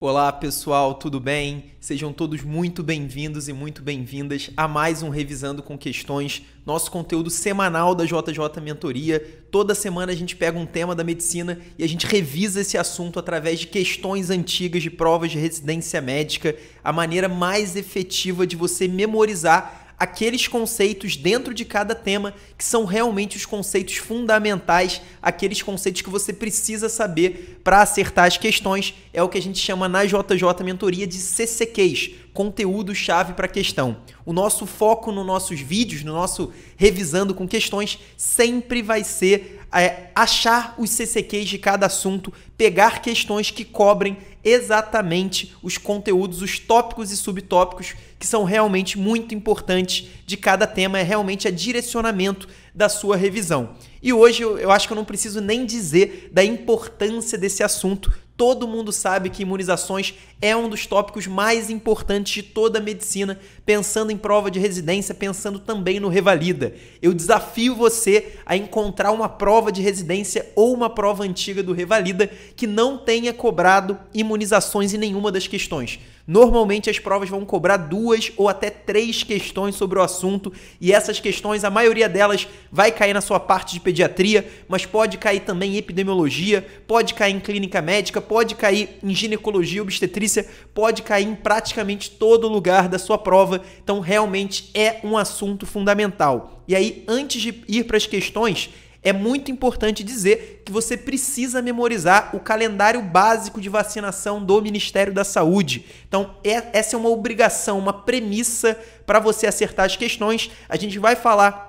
Olá pessoal, tudo bem? Sejam todos muito bem-vindos e muito bem-vindas a mais um Revisando com Questões, nosso conteúdo semanal da JJ Mentoria. Toda semana a gente pega um tema da medicina e a gente revisa esse assunto através de questões antigas de provas de residência médica, a maneira mais efetiva de você memorizar aqueles conceitos dentro de cada tema que são realmente os conceitos fundamentais, aqueles conceitos que você precisa saber para acertar as questões. É o que a gente chama na JJ Mentoria de CCQs, conteúdo chave para a questão. O nosso foco nos nossos vídeos, no nosso revisando com questões, sempre vai ser é, achar os CCQs de cada assunto, pegar questões que cobrem exatamente os conteúdos, os tópicos e subtópicos que são realmente muito importantes de cada tema, é realmente a é direcionamento da sua revisão. E hoje eu, eu acho que eu não preciso nem dizer da importância desse assunto Todo mundo sabe que imunizações é um dos tópicos mais importantes de toda a medicina, pensando em prova de residência, pensando também no Revalida. Eu desafio você a encontrar uma prova de residência ou uma prova antiga do Revalida que não tenha cobrado imunizações em nenhuma das questões. Normalmente as provas vão cobrar duas ou até três questões sobre o assunto e essas questões, a maioria delas vai cair na sua parte de pediatria, mas pode cair também em epidemiologia, pode cair em clínica médica, pode cair em ginecologia, obstetrícia, pode cair em praticamente todo lugar da sua prova. Então realmente é um assunto fundamental. E aí, antes de ir para as questões, é muito importante dizer que você precisa memorizar o calendário básico de vacinação do Ministério da Saúde. Então, é, essa é uma obrigação, uma premissa para você acertar as questões. A gente vai falar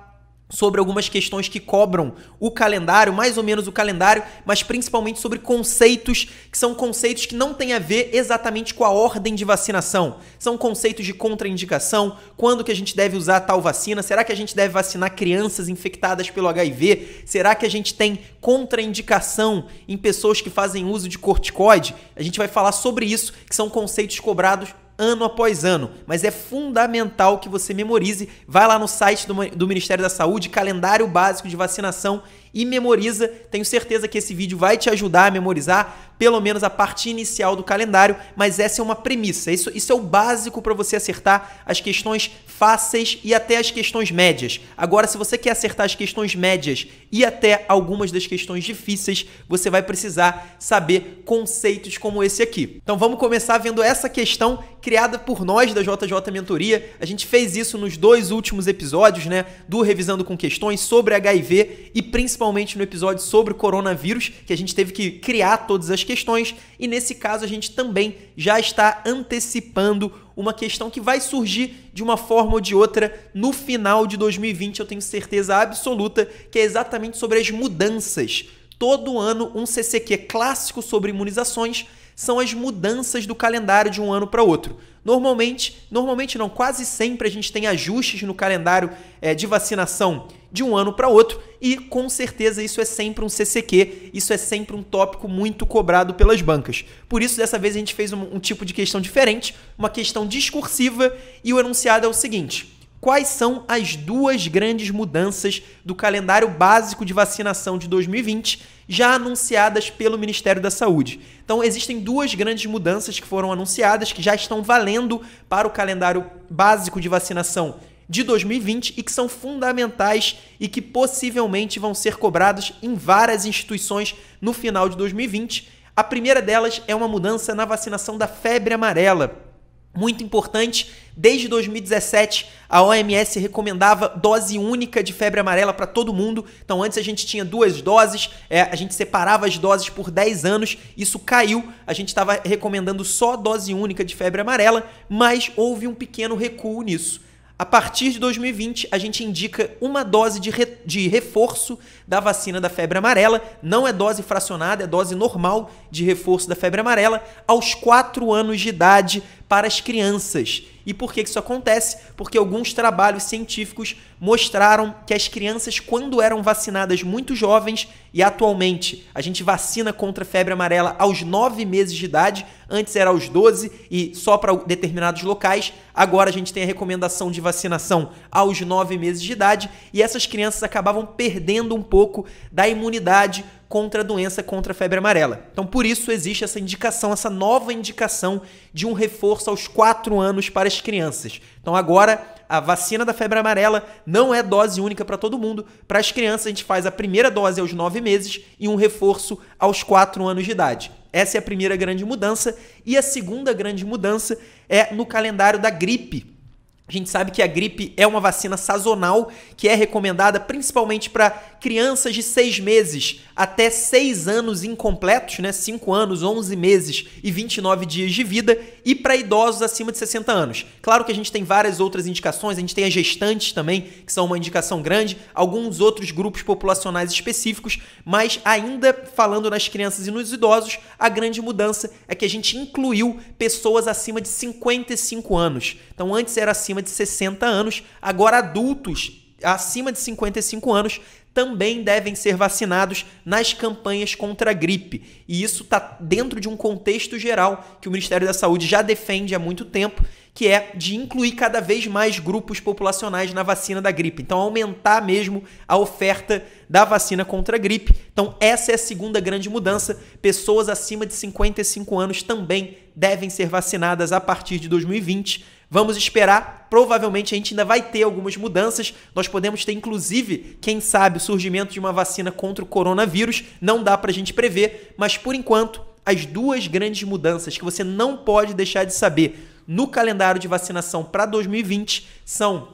sobre algumas questões que cobram o calendário, mais ou menos o calendário, mas principalmente sobre conceitos que são conceitos que não têm a ver exatamente com a ordem de vacinação. São conceitos de contraindicação, quando que a gente deve usar tal vacina, será que a gente deve vacinar crianças infectadas pelo HIV? Será que a gente tem contraindicação em pessoas que fazem uso de corticoide? A gente vai falar sobre isso, que são conceitos cobrados ano após ano, mas é fundamental que você memorize. Vai lá no site do, do Ministério da Saúde, calendário básico de vacinação e memoriza. Tenho certeza que esse vídeo vai te ajudar a memorizar pelo menos a parte inicial do calendário, mas essa é uma premissa. Isso, isso é o básico para você acertar as questões fáceis e até as questões médias. Agora, se você quer acertar as questões médias e até algumas das questões difíceis, você vai precisar saber conceitos como esse aqui. Então vamos começar vendo essa questão criada por nós da JJ Mentoria. A gente fez isso nos dois últimos episódios, né, do Revisando com Questões sobre HIV e principalmente no episódio sobre coronavírus, que a gente teve que criar todas as questões, e nesse caso a gente também já está antecipando uma questão que vai surgir de uma forma ou de outra no final de 2020, eu tenho certeza absoluta, que é exatamente sobre as mudanças. Todo ano, um CCQ clássico sobre imunizações são as mudanças do calendário de um ano para outro. Normalmente, normalmente não, quase sempre a gente tem ajustes no calendário é, de vacinação de um ano para outro e com certeza isso é sempre um CCQ, isso é sempre um tópico muito cobrado pelas bancas. Por isso, dessa vez a gente fez um, um tipo de questão diferente, uma questão discursiva e o enunciado é o seguinte quais são as duas grandes mudanças do calendário básico de vacinação de 2020 já anunciadas pelo Ministério da Saúde. Então, existem duas grandes mudanças que foram anunciadas, que já estão valendo para o calendário básico de vacinação de 2020 e que são fundamentais e que possivelmente vão ser cobradas em várias instituições no final de 2020. A primeira delas é uma mudança na vacinação da febre amarela. Muito importante, desde 2017 a OMS recomendava dose única de febre amarela para todo mundo. Então antes a gente tinha duas doses, é, a gente separava as doses por 10 anos, isso caiu, a gente estava recomendando só dose única de febre amarela, mas houve um pequeno recuo nisso. A partir de 2020, a gente indica uma dose de, re... de reforço da vacina da febre amarela. Não é dose fracionada, é dose normal de reforço da febre amarela aos 4 anos de idade para as crianças. E por que isso acontece? Porque alguns trabalhos científicos mostraram que as crianças, quando eram vacinadas muito jovens, e atualmente a gente vacina contra febre amarela aos 9 meses de idade, antes era aos 12 e só para determinados locais, agora a gente tem a recomendação de vacinação aos 9 meses de idade, e essas crianças acabavam perdendo um pouco da imunidade contra a doença, contra a febre amarela. Então, por isso, existe essa indicação, essa nova indicação de um reforço aos 4 anos para as crianças. Então, agora, a vacina da febre amarela não é dose única para todo mundo. Para as crianças, a gente faz a primeira dose aos 9 meses e um reforço aos 4 anos de idade. Essa é a primeira grande mudança. E a segunda grande mudança é no calendário da gripe. A gente sabe que a gripe é uma vacina sazonal que é recomendada principalmente para crianças de seis meses até 6 anos incompletos, né, 5 anos, 11 meses e 29 dias de vida, e para idosos acima de 60 anos. Claro que a gente tem várias outras indicações, a gente tem as gestantes também, que são uma indicação grande, alguns outros grupos populacionais específicos, mas ainda falando nas crianças e nos idosos, a grande mudança é que a gente incluiu pessoas acima de 55 anos. Então antes era acima de 60 anos, agora adultos acima de 55 anos também devem ser vacinados nas campanhas contra a gripe. E isso está dentro de um contexto geral que o Ministério da Saúde já defende há muito tempo, que é de incluir cada vez mais grupos populacionais na vacina da gripe. Então, aumentar mesmo a oferta da vacina contra a gripe. Então, essa é a segunda grande mudança. Pessoas acima de 55 anos também devem ser vacinadas a partir de 2020 Vamos esperar, provavelmente a gente ainda vai ter algumas mudanças. Nós podemos ter, inclusive, quem sabe, o surgimento de uma vacina contra o coronavírus. Não dá para a gente prever, mas por enquanto, as duas grandes mudanças que você não pode deixar de saber no calendário de vacinação para 2020 são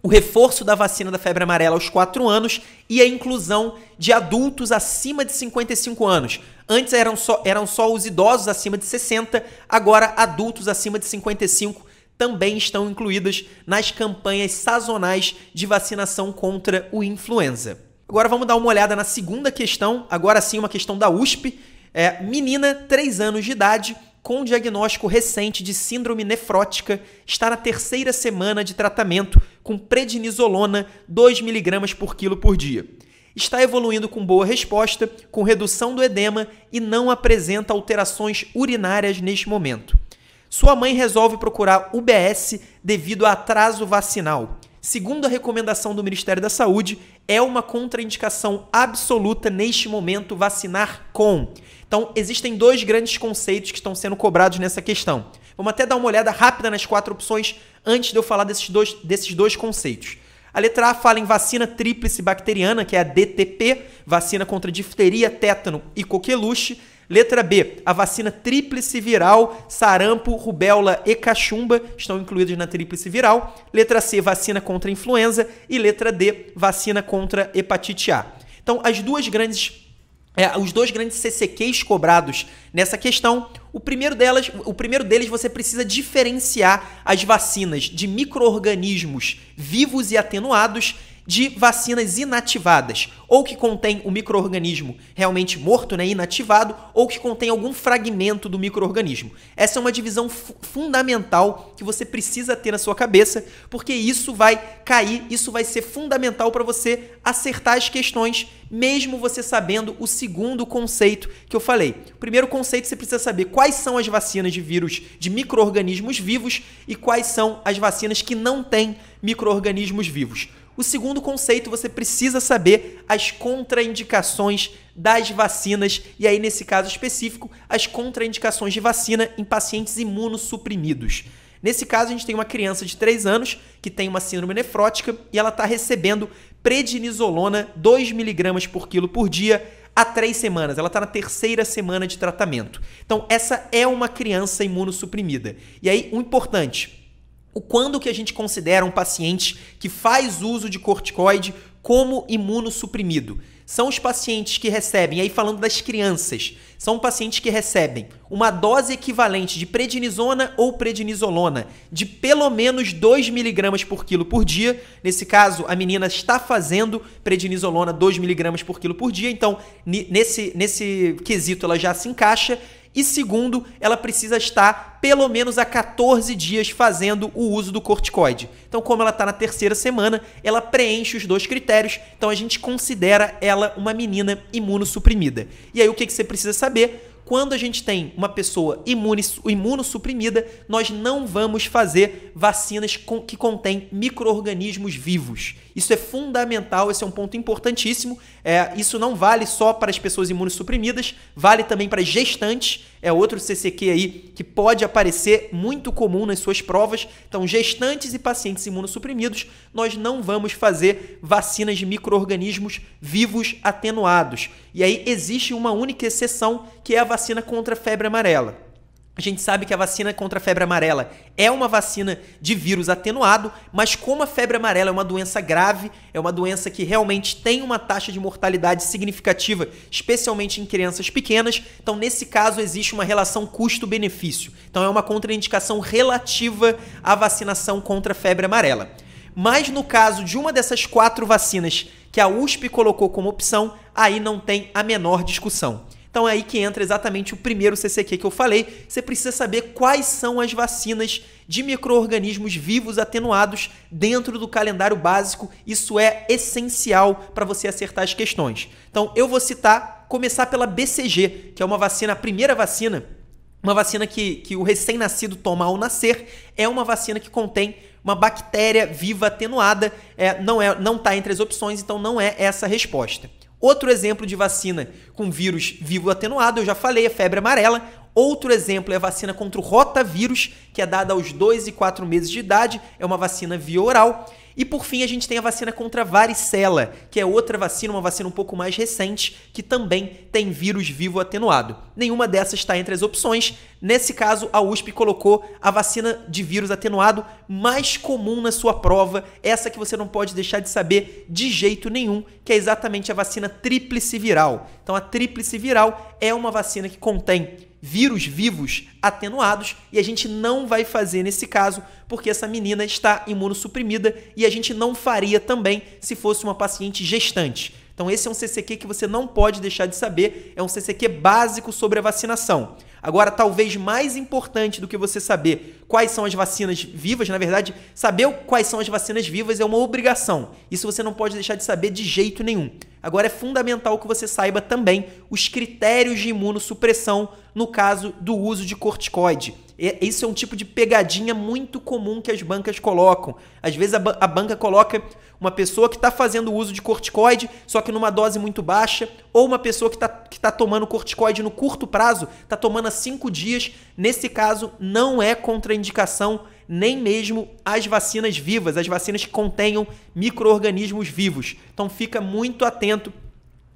o reforço da vacina da febre amarela aos 4 anos e a inclusão de adultos acima de 55 anos. Antes eram só, eram só os idosos acima de 60, agora adultos acima de 55 também estão incluídas nas campanhas sazonais de vacinação contra o influenza. Agora vamos dar uma olhada na segunda questão, agora sim uma questão da USP. É, menina, 3 anos de idade, com diagnóstico recente de síndrome nefrótica, está na terceira semana de tratamento com prednisolona 2mg por quilo por dia. Está evoluindo com boa resposta, com redução do edema e não apresenta alterações urinárias neste momento. Sua mãe resolve procurar UBS devido a atraso vacinal. Segundo a recomendação do Ministério da Saúde, é uma contraindicação absoluta neste momento vacinar com. Então, existem dois grandes conceitos que estão sendo cobrados nessa questão. Vamos até dar uma olhada rápida nas quatro opções antes de eu falar desses dois, desses dois conceitos. A letra A fala em vacina tríplice bacteriana, que é a DTP, vacina contra difteria, tétano e coqueluche. Letra B, a vacina tríplice viral, sarampo, rubéola e cachumba estão incluídos na tríplice viral. Letra C, vacina contra influenza. E letra D, vacina contra hepatite A. Então, as duas grandes é, os dois grandes CCQs cobrados nessa questão. O primeiro, delas, o primeiro deles você precisa diferenciar as vacinas de micro-organismos vivos e atenuados de vacinas inativadas, ou que contém o microorganismo realmente morto, né, inativado, ou que contém algum fragmento do microorganismo. Essa é uma divisão fundamental que você precisa ter na sua cabeça, porque isso vai cair, isso vai ser fundamental para você acertar as questões, mesmo você sabendo o segundo conceito que eu falei. O primeiro conceito você precisa saber quais são as vacinas de vírus de microorganismos vivos e quais são as vacinas que não têm microorganismos vivos. O segundo conceito, você precisa saber as contraindicações das vacinas, e aí, nesse caso específico, as contraindicações de vacina em pacientes imunossuprimidos. Nesse caso, a gente tem uma criança de 3 anos que tem uma síndrome nefrótica e ela está recebendo prednisolona 2mg por quilo por dia há três semanas. Ela está na terceira semana de tratamento. Então, essa é uma criança imunossuprimida. E aí, o importante, o quando que a gente considera um paciente que faz uso de corticoide como imunossuprimido. São os pacientes que recebem, aí falando das crianças, são pacientes que recebem uma dose equivalente de prednisona ou prednisolona de pelo menos 2 miligramas por quilo por dia. Nesse caso, a menina está fazendo prednisolona 2 miligramas por quilo por dia, então nesse, nesse quesito ela já se encaixa e segundo, ela precisa estar pelo menos há 14 dias fazendo o uso do corticoide. Então, como ela está na terceira semana, ela preenche os dois critérios, então a gente considera ela uma menina imunossuprimida. E aí, o que, que você precisa saber? quando a gente tem uma pessoa imune, imunossuprimida, nós não vamos fazer vacinas com, que contêm micro vivos. Isso é fundamental, esse é um ponto importantíssimo. É, isso não vale só para as pessoas imunossuprimidas, vale também para gestantes. É outro CCQ aí que pode aparecer muito comum nas suas provas. Então, gestantes e pacientes imunossuprimidos, nós não vamos fazer vacinas de micro vivos atenuados. E aí existe uma única exceção, que é a vacina contra a febre amarela. A gente sabe que a vacina contra a febre amarela é uma vacina de vírus atenuado, mas como a febre amarela é uma doença grave, é uma doença que realmente tem uma taxa de mortalidade significativa, especialmente em crianças pequenas, então nesse caso existe uma relação custo-benefício. Então é uma contraindicação relativa à vacinação contra a febre amarela. Mas no caso de uma dessas quatro vacinas que a USP colocou como opção, aí não tem a menor discussão. Então é aí que entra exatamente o primeiro CCQ que eu falei. Você precisa saber quais são as vacinas de microorganismos vivos atenuados dentro do calendário básico. Isso é essencial para você acertar as questões. Então eu vou citar, começar pela BCG, que é uma vacina, a primeira vacina uma vacina que, que o recém-nascido toma ao nascer é uma vacina que contém uma bactéria viva atenuada. É, não está é, não tá entre as opções, então não é essa a resposta. Outro exemplo de vacina com vírus vivo atenuado, eu já falei, a é febre amarela. Outro exemplo é a vacina contra o rotavírus, que é dada aos 2 e 4 meses de idade, é uma vacina via oral. E por fim, a gente tem a vacina contra a varicela, que é outra vacina, uma vacina um pouco mais recente, que também tem vírus vivo atenuado. Nenhuma dessas está entre as opções. Nesse caso, a USP colocou a vacina de vírus atenuado mais comum na sua prova, essa que você não pode deixar de saber de jeito nenhum, que é exatamente a vacina tríplice viral. Então, a tríplice viral é uma vacina que contém vírus vivos atenuados e a gente não vai fazer nesse caso porque essa menina está imunossuprimida e a gente não faria também se fosse uma paciente gestante. Então esse é um CCQ que você não pode deixar de saber, é um CCQ básico sobre a vacinação. Agora, talvez mais importante do que você saber quais são as vacinas vivas. Na verdade, saber quais são as vacinas vivas é uma obrigação. Isso você não pode deixar de saber de jeito nenhum. Agora é fundamental que você saiba também os critérios de imunossupressão no caso do uso de corticoide. Isso é um tipo de pegadinha muito comum que as bancas colocam. Às vezes a, ba a banca coloca uma pessoa que está fazendo uso de corticoide, só que numa dose muito baixa, ou uma pessoa que está que tá tomando corticoide no curto prazo, está tomando há 5 dias. Nesse caso, não é contra indicação nem mesmo as vacinas vivas, as vacinas que contenham micro-organismos vivos. Então fica muito atento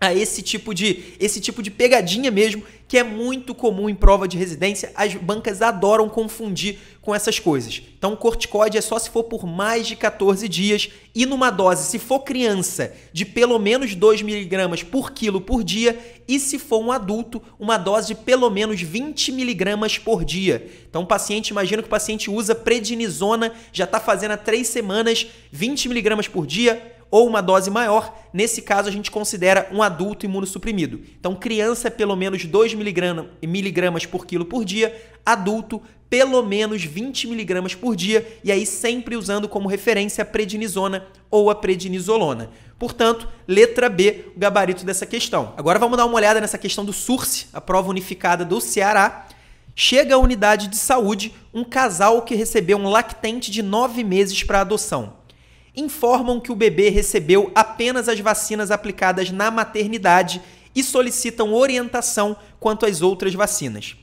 a esse tipo de esse tipo de pegadinha mesmo, que é muito comum em prova de residência, as bancas adoram confundir com essas coisas. Então, corticoide é só se for por mais de 14 dias e numa dose, se for criança, de pelo menos 2 miligramas por quilo por dia e se for um adulto, uma dose de pelo menos 20 miligramas por dia. Então, o paciente, imagina que o paciente usa prednisona, já está fazendo há 3 semanas, 20 miligramas por dia, ou uma dose maior. Nesse caso, a gente considera um adulto imunossuprimido. Então, criança, é pelo menos 2 miligramas por quilo por dia, adulto, pelo menos 20 miligramas por dia, e aí sempre usando como referência a prednisona ou a prednisolona. Portanto, letra B, o gabarito dessa questão. Agora vamos dar uma olhada nessa questão do SURSE, a prova unificada do Ceará. Chega à unidade de saúde um casal que recebeu um lactente de 9 meses para adoção informam que o bebê recebeu apenas as vacinas aplicadas na maternidade e solicitam orientação quanto às outras vacinas.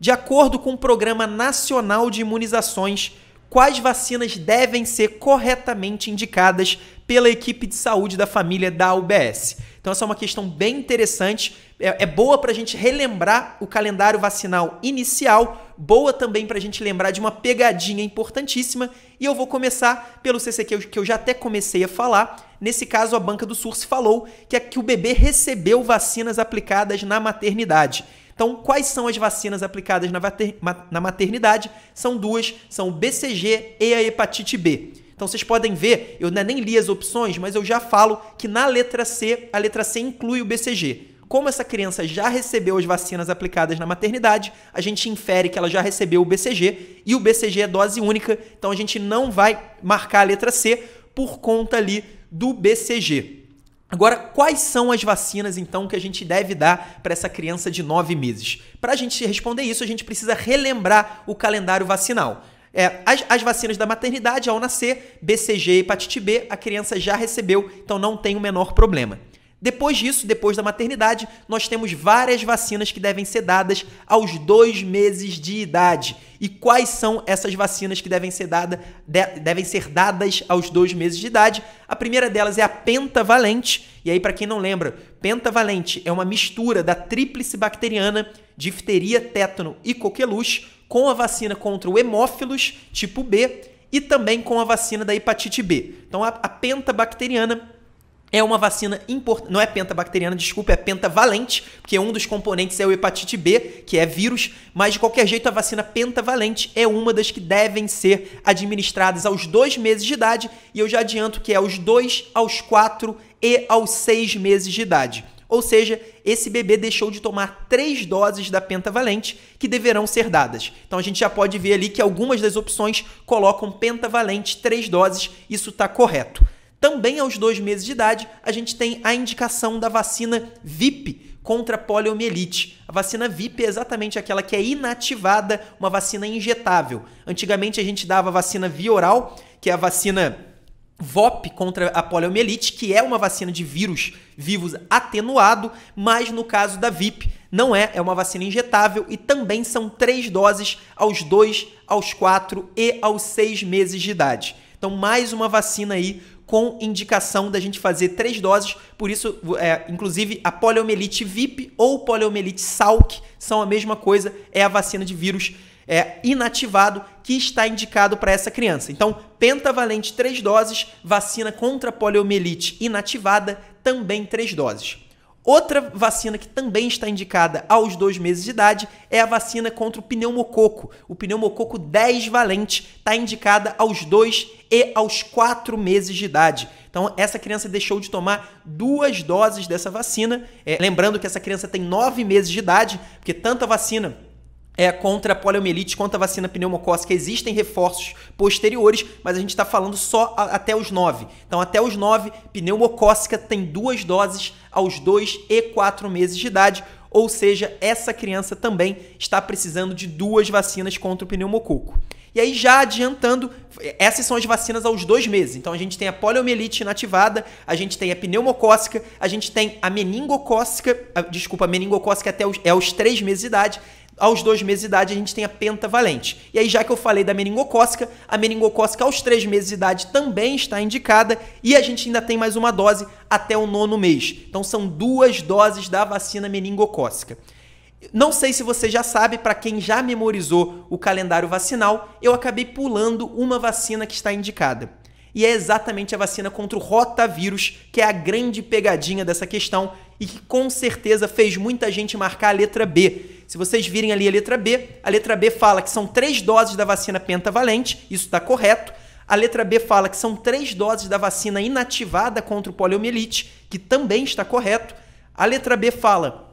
De acordo com o Programa Nacional de Imunizações, quais vacinas devem ser corretamente indicadas pela equipe de saúde da família da UBS. Então, essa é uma questão bem interessante. É, é boa para a gente relembrar o calendário vacinal inicial, boa também para a gente lembrar de uma pegadinha importantíssima. E eu vou começar pelo CCQ que eu já até comecei a falar. Nesse caso, a banca do se falou que, é que o bebê recebeu vacinas aplicadas na maternidade. Então, quais são as vacinas aplicadas na maternidade? São duas, são o BCG e a hepatite B. Então vocês podem ver, eu nem li as opções, mas eu já falo que na letra C, a letra C inclui o BCG. Como essa criança já recebeu as vacinas aplicadas na maternidade, a gente infere que ela já recebeu o BCG e o BCG é dose única, então a gente não vai marcar a letra C por conta ali do BCG. Agora, quais são as vacinas então que a gente deve dar para essa criança de 9 meses? Para a gente responder isso, a gente precisa relembrar o calendário vacinal. É, as, as, vacinas da maternidade, ao nascer, BCG e hepatite B, a criança já recebeu, então não tem o menor problema. Depois disso, depois da maternidade, nós temos várias vacinas que devem ser dadas aos dois meses de idade. E quais são essas vacinas que devem ser, dada, de, devem ser dadas aos dois meses de idade? A primeira delas é a pentavalente. E aí, para quem não lembra, pentavalente é uma mistura da tríplice bacteriana, difteria, tétano e coqueluche, com a vacina contra o hemófilos tipo B e também com a vacina da hepatite B. Então, a, a pentabacteriana é uma vacina importante, não é pentabacteriana, desculpa, é pentavalente, porque um dos componentes é o hepatite B, que é vírus, mas de qualquer jeito a vacina pentavalente é uma das que devem ser administradas aos dois meses de idade, e eu já adianto que é aos dois, aos quatro e aos seis meses de idade. Ou seja, esse bebê deixou de tomar três doses da pentavalente que deverão ser dadas. Então a gente já pode ver ali que algumas das opções colocam pentavalente três doses, isso está correto. Também aos dois meses de idade, a gente tem a indicação da vacina VIP contra a poliomielite. A vacina VIP é exatamente aquela que é inativada, uma vacina injetável. Antigamente a gente dava a vacina via oral, que é a vacina VOP contra a poliomielite, que é uma vacina de vírus vivos atenuado, mas no caso da VIP não é, é uma vacina injetável e também são três doses aos dois, aos quatro e aos seis meses de idade. Então, mais uma vacina aí com indicação da gente fazer três doses. Por isso, é, inclusive, a poliomielite VIP ou poliomielite SALC são a mesma coisa, é a vacina de vírus é, inativado que está indicado para essa criança. Então, pentavalente, três doses, vacina contra poliomielite inativada, também três doses. Outra vacina que também está indicada aos dois meses de idade é a vacina contra o pneumococo. O pneumococo 10 valente está indicada aos dois e aos 4 meses de idade. Então, essa criança deixou de tomar duas doses dessa vacina. É, lembrando que essa criança tem 9 meses de idade, porque tanta vacina é, contra a poliomielite, contra a vacina pneumocócica. Existem reforços posteriores, mas a gente está falando só a, até os 9. Então, até os 9, pneumocócica tem duas doses aos 2 e 4 meses de idade. Ou seja, essa criança também está precisando de duas vacinas contra o pneumococo. E aí, já adiantando, essas são as vacinas aos dois meses. Então, a gente tem a poliomielite inativada, a gente tem a pneumocócica, a gente tem a meningocócica, a, desculpa, a meningocócica até os, é aos três meses de idade, aos dois meses de idade a gente tem a pentavalente. E aí, já que eu falei da meningocócica, a meningocócica aos três meses de idade também está indicada e a gente ainda tem mais uma dose até o nono mês. Então, são duas doses da vacina meningocócica. Não sei se você já sabe, para quem já memorizou o calendário vacinal, eu acabei pulando uma vacina que está indicada. E é exatamente a vacina contra o rotavírus, que é a grande pegadinha dessa questão e que com certeza fez muita gente marcar a letra B. Se vocês virem ali a letra B, a letra B fala que são três doses da vacina pentavalente, isso está correto. A letra B fala que são três doses da vacina inativada contra o poliomielite, que também está correto. A letra B fala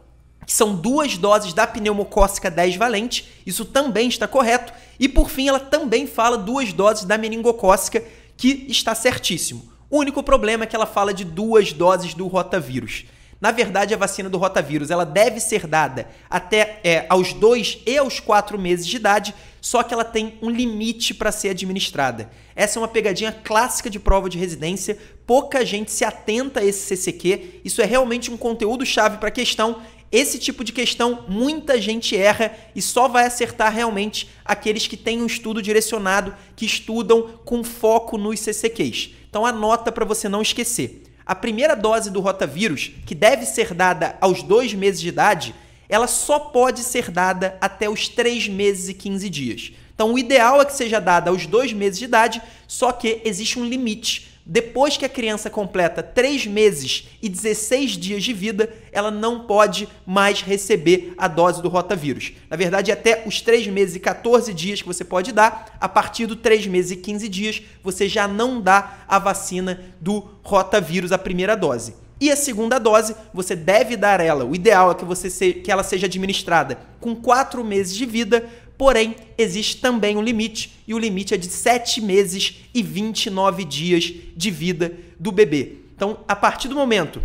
que são duas doses da pneumocócica 10 valente, isso também está correto. E por fim, ela também fala duas doses da meningocócica, que está certíssimo. O único problema é que ela fala de duas doses do rotavírus. Na verdade, a vacina do rotavírus ela deve ser dada até é, aos 2 e aos 4 meses de idade, só que ela tem um limite para ser administrada. Essa é uma pegadinha clássica de prova de residência, pouca gente se atenta a esse CCQ, isso é realmente um conteúdo chave para a questão esse tipo de questão muita gente erra e só vai acertar realmente aqueles que têm um estudo direcionado, que estudam com foco nos CCQs. Então anota para você não esquecer. A primeira dose do rotavírus, que deve ser dada aos dois meses de idade, ela só pode ser dada até os 3 meses e 15 dias. Então, o ideal é que seja dada aos dois meses de idade, só que existe um limite. Depois que a criança completa 3 meses e 16 dias de vida, ela não pode mais receber a dose do rotavírus. Na verdade, até os 3 meses e 14 dias que você pode dar, a partir do 3 meses e 15 dias, você já não dá a vacina do rotavírus, a primeira dose. E a segunda dose, você deve dar ela. O ideal é que, você se, que ela seja administrada com 4 meses de vida Porém, existe também um limite, e o limite é de 7 meses e 29 dias de vida do bebê. Então, a partir do momento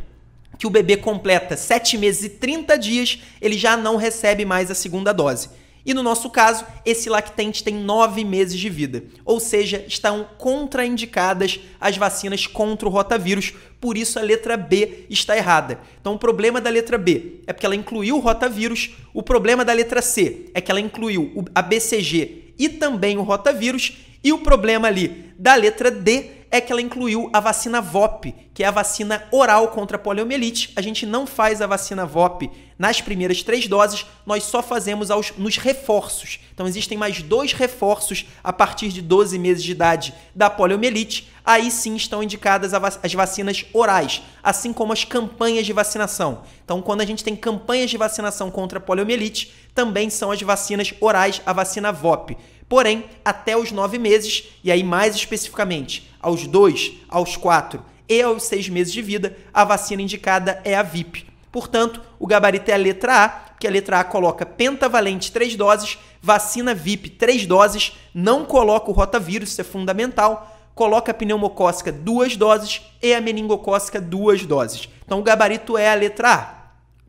que o bebê completa 7 meses e 30 dias, ele já não recebe mais a segunda dose. E no nosso caso, esse lactente tem nove meses de vida, ou seja, estão contraindicadas as vacinas contra o rotavírus, por isso a letra B está errada. Então o problema da letra B é porque ela incluiu o rotavírus, o problema da letra C é que ela incluiu a BCG e também o rotavírus, e o problema ali da letra D é que ela incluiu a vacina VOP, que é a vacina oral contra a poliomielite. A gente não faz a vacina VOP nas primeiras três doses, nós só fazemos aos, nos reforços. Então existem mais dois reforços a partir de 12 meses de idade da poliomielite. Aí sim estão indicadas as vacinas orais, assim como as campanhas de vacinação. Então, quando a gente tem campanhas de vacinação contra a poliomielite, também são as vacinas orais, a vacina VOP. Porém, até os nove meses, e aí mais especificamente aos 2, aos 4 e aos 6 meses de vida, a vacina indicada é a VIP. Portanto, o gabarito é a letra A, que a letra A coloca pentavalente 3 doses, vacina VIP 3 doses, não coloca o rotavírus, isso é fundamental, coloca a pneumocócica 2 doses e a meningocócica 2 doses. Então o gabarito é a letra A.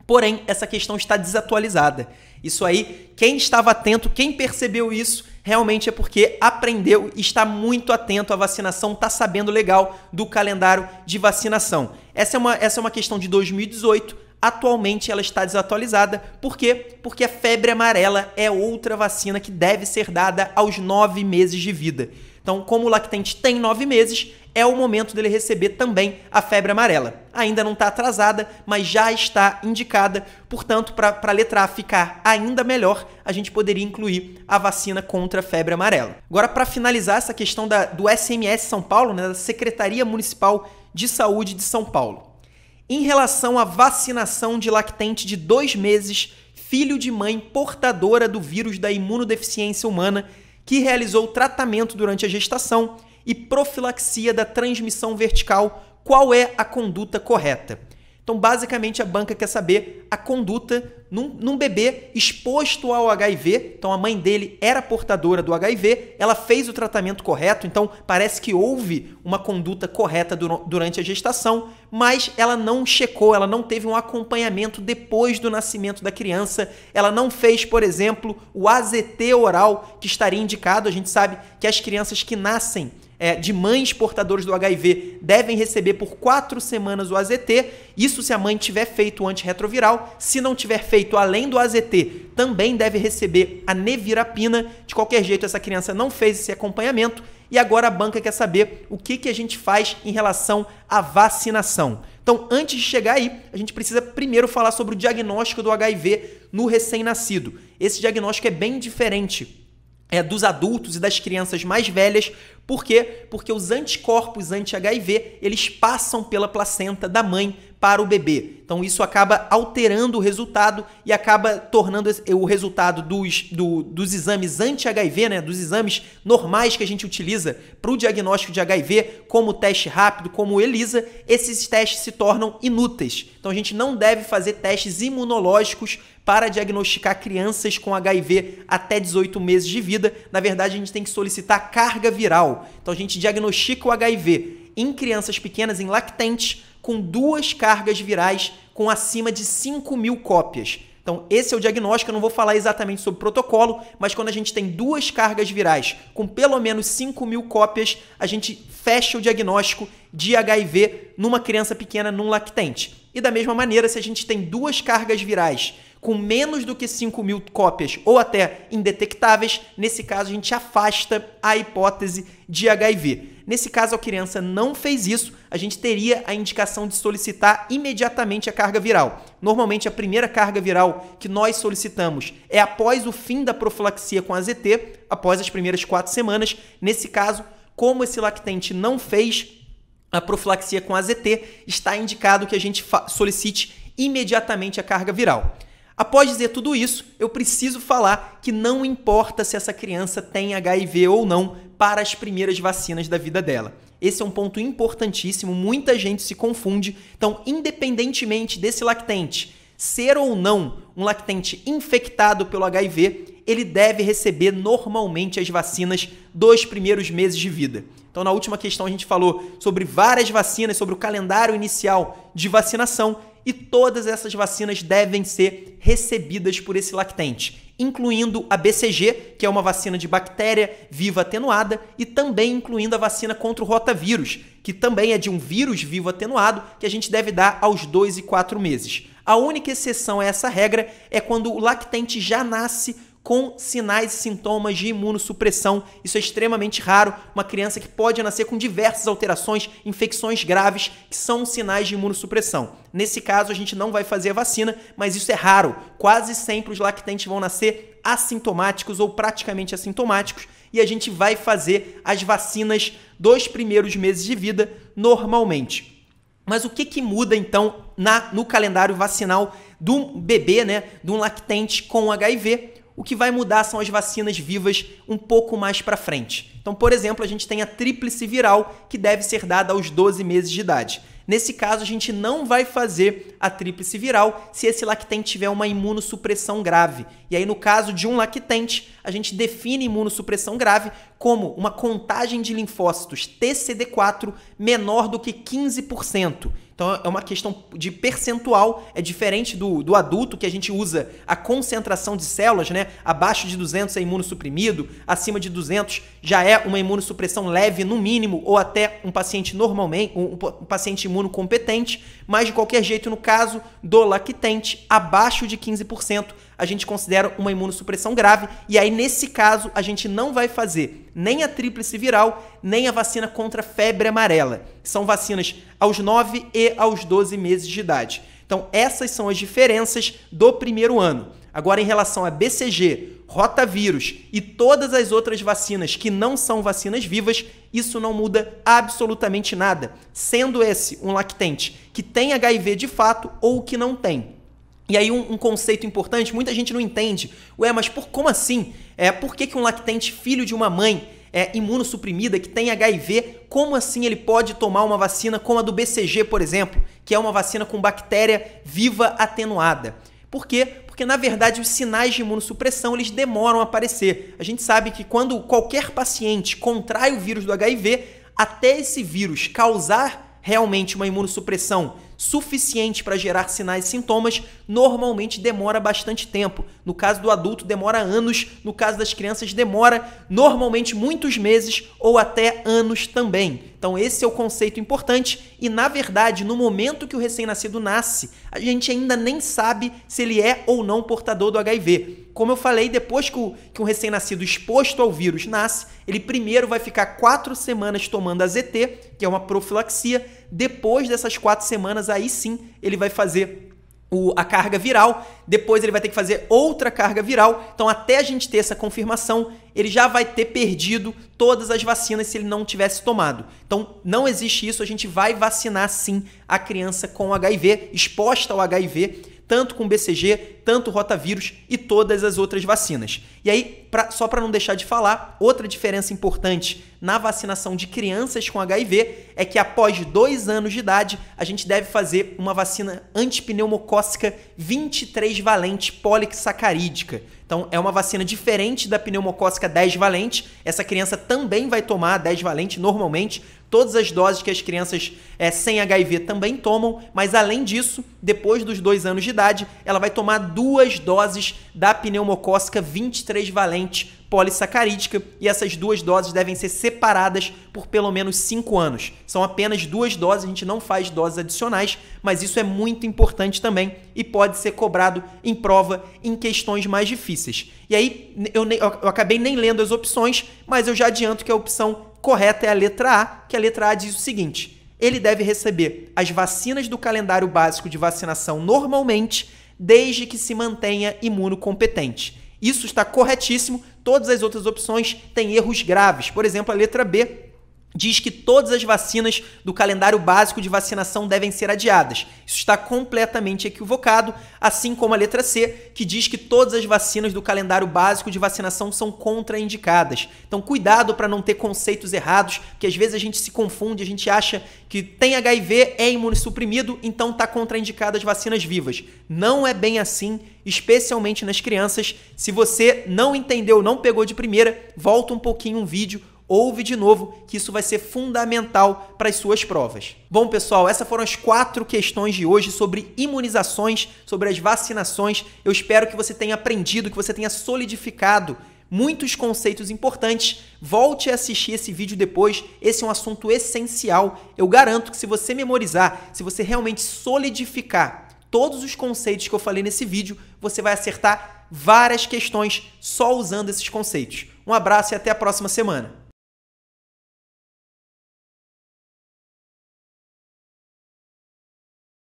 Porém, essa questão está desatualizada. Isso aí, quem estava atento, quem percebeu isso, realmente é porque aprendeu, está muito atento à vacinação, está sabendo legal do calendário de vacinação. Essa é uma, essa é uma questão de 2018. Atualmente ela está desatualizada. Por quê? Porque a febre amarela é outra vacina que deve ser dada aos nove meses de vida. Então, como o lactente tem nove meses, é o momento dele receber também a febre amarela. Ainda não está atrasada, mas já está indicada. Portanto, para a letra A ficar ainda melhor, a gente poderia incluir a vacina contra a febre amarela. Agora, para finalizar essa questão da, do SMS São Paulo, né, da Secretaria Municipal de Saúde de São Paulo. Em relação à vacinação de lactente de dois meses, filho de mãe portadora do vírus da imunodeficiência humana, que realizou tratamento durante a gestação e profilaxia da transmissão vertical, qual é a conduta correta. Então, basicamente, a banca quer saber a conduta num, num, bebê exposto ao HIV. Então, a mãe dele era portadora do HIV, ela fez o tratamento correto, então parece que houve uma conduta correta durante a gestação, mas ela não checou, ela não teve um acompanhamento depois do nascimento da criança, ela não fez, por exemplo, o AZT oral que estaria indicado. A gente sabe que as crianças que nascem é, de mães portadoras do HIV devem receber por quatro semanas o AZT, isso se a mãe tiver feito o antirretroviral, se não tiver feito além do AZT, também deve receber a nevirapina. De qualquer jeito, essa criança não fez esse acompanhamento e agora a banca quer saber o que, que a gente faz em relação à vacinação. Então, antes de chegar aí, a gente precisa primeiro falar sobre o diagnóstico do HIV no recém-nascido. Esse diagnóstico é bem diferente é, dos adultos e das crianças mais velhas. Por quê? Porque os anticorpos anti-HIV, eles passam pela placenta da mãe para o bebê. Então isso acaba alterando o resultado e acaba tornando o resultado dos, do, dos exames anti-HIV, né, dos exames normais que a gente utiliza para o diagnóstico de HIV, como o teste rápido, como o ELISA, esses testes se tornam inúteis. Então a gente não deve fazer testes imunológicos para diagnosticar crianças com HIV até 18 meses de vida, na verdade a gente tem que solicitar carga viral. Então a gente diagnostica o HIV em crianças pequenas, em lactentes, com duas cargas virais com acima de 5 mil cópias. Então, esse é o diagnóstico. Eu não vou falar exatamente sobre o protocolo, mas quando a gente tem duas cargas virais com pelo menos 5 mil cópias, a gente fecha o diagnóstico de HIV numa criança pequena, num lactente. E da mesma maneira, se a gente tem duas cargas virais com menos do que 5 mil cópias ou até indetectáveis, nesse caso a gente afasta a hipótese de HIV. Nesse caso, a criança não fez isso, a gente teria a indicação de solicitar imediatamente a carga viral. Normalmente, a primeira carga viral que nós solicitamos é após o fim da profilaxia com AZT, após as primeiras quatro semanas. Nesse caso, como esse lactente não fez a profilaxia com AZT, está indicado que a gente solicite imediatamente a carga viral. Após dizer tudo isso, eu preciso falar que não importa se essa criança tem HIV ou não para as primeiras vacinas da vida dela. Esse é um ponto importantíssimo, muita gente se confunde. Então, independentemente desse lactente ser ou não um lactente infectado pelo HIV, ele deve receber normalmente as vacinas dos primeiros meses de vida. Então, na última questão, a gente falou sobre várias vacinas, sobre o calendário inicial de vacinação e todas essas vacinas devem ser recebidas por esse lactente, incluindo a BCG, que é uma vacina de bactéria viva atenuada, e também incluindo a vacina contra o rotavírus, que também é de um vírus vivo atenuado, que a gente deve dar aos 2 e 4 meses. A única exceção a essa regra é quando o lactente já nasce com sinais e sintomas de imunossupressão. Isso é extremamente raro. Uma criança que pode nascer com diversas alterações, infecções graves, que são sinais de imunossupressão. Nesse caso, a gente não vai fazer a vacina, mas isso é raro. Quase sempre os lactentes vão nascer assintomáticos ou praticamente assintomáticos e a gente vai fazer as vacinas dos primeiros meses de vida normalmente. Mas o que, que muda então na, no calendário vacinal do bebê, né, de um lactente com HIV? O que vai mudar são as vacinas vivas um pouco mais para frente. Então, por exemplo, a gente tem a tríplice viral, que deve ser dada aos 12 meses de idade. Nesse caso, a gente não vai fazer a tríplice viral se esse lactente tiver uma imunossupressão grave. E aí, no caso de um lactente, a gente define imunossupressão grave como uma contagem de linfócitos TCD4 menor do que 15%. Então é uma questão de percentual, é diferente do, do adulto que a gente usa a concentração de células, né? Abaixo de 200 é imunossuprimido, acima de 200 já é uma imunossupressão leve no mínimo ou até um paciente normalmente, um, um paciente imunocompetente, mas de qualquer jeito no caso do lactente, abaixo de 15% a gente considera uma imunossupressão grave. E aí, nesse caso, a gente não vai fazer nem a tríplice viral, nem a vacina contra febre amarela. São vacinas aos 9 e aos 12 meses de idade. Então, essas são as diferenças do primeiro ano. Agora, em relação a BCG, rotavírus e todas as outras vacinas que não são vacinas vivas, isso não muda absolutamente nada, sendo esse um lactente que tem HIV de fato ou que não tem. E aí um, um, conceito importante, muita gente não entende. Ué, mas por, como assim? É, por que, que um lactente filho de uma mãe é, imunossuprimida, que tem HIV, como assim ele pode tomar uma vacina como a do BCG, por exemplo, que é uma vacina com bactéria viva atenuada? Por quê? Porque na verdade os sinais de imunossupressão eles demoram a aparecer. A gente sabe que quando qualquer paciente contrai o vírus do HIV, até esse vírus causar realmente uma imunossupressão suficiente para gerar sinais e sintomas normalmente demora bastante tempo. No caso do adulto, demora anos, no caso das crianças, demora normalmente muitos meses ou até anos também. Então esse é o conceito importante e na verdade, no momento que o recém-nascido nasce, a gente ainda nem sabe se ele é ou não portador do HIV. Como eu falei, depois que, o, que um recém-nascido exposto ao vírus nasce, ele primeiro vai ficar quatro semanas tomando AZT que é uma profilaxia. Depois dessas quatro semanas, aí sim ele vai fazer o, a carga viral, depois ele vai ter que fazer outra carga viral. Então, até a gente ter essa confirmação, ele já vai ter perdido todas as vacinas se ele não tivesse tomado. Então, não existe isso, a gente vai vacinar sim a criança com HIV, exposta ao HIV, tanto com BCG, tanto rotavírus e todas as outras vacinas. E aí, pra, só para não deixar de falar, outra diferença importante na vacinação de crianças com HIV é que após dois anos de idade, a gente deve fazer uma vacina antipneumocócica 23 valente polixacarídica. Então, é uma vacina diferente da pneumocócica 10 valente. Essa criança também vai tomar 10 valente normalmente, todas as doses que as crianças é, sem HIV também tomam, mas além disso, depois dos dois anos de idade, ela vai tomar duas doses da pneumocócica 23 valente polissacarídica e essas duas doses devem ser separadas por pelo menos cinco anos. São apenas duas doses, a gente não faz doses adicionais, mas isso é muito importante também e pode ser cobrado em prova em questões mais difíceis. E aí eu, eu acabei nem lendo as opções, mas eu já adianto que a opção correta é a letra A, que a letra A diz o seguinte: ele deve receber as vacinas do calendário básico de vacinação normalmente, desde que se mantenha imunocompetente. Isso está corretíssimo. Todas as outras opções têm erros graves. Por exemplo, a letra B diz que todas as vacinas do calendário básico de vacinação devem ser adiadas. Isso está completamente equivocado, assim como a letra C, que diz que todas as vacinas do calendário básico de vacinação são contraindicadas. Então, cuidado para não ter conceitos errados, porque às vezes a gente se confunde, a gente acha que tem HIV, é imunossuprimido, então está contraindicado as vacinas vivas. Não é bem assim, especialmente nas crianças. Se você não entendeu, não pegou de primeira, volta um pouquinho um vídeo ouve de novo, que isso vai ser fundamental para as suas provas. Bom, pessoal, essas foram as quatro questões de hoje sobre imunizações, sobre as vacinações. Eu espero que você tenha aprendido, que você tenha solidificado muitos conceitos importantes. Volte a assistir esse vídeo depois, esse é um assunto essencial. Eu garanto que se você memorizar, se você realmente solidificar todos os conceitos que eu falei nesse vídeo, você vai acertar várias questões só usando esses conceitos. Um abraço e até a próxima semana.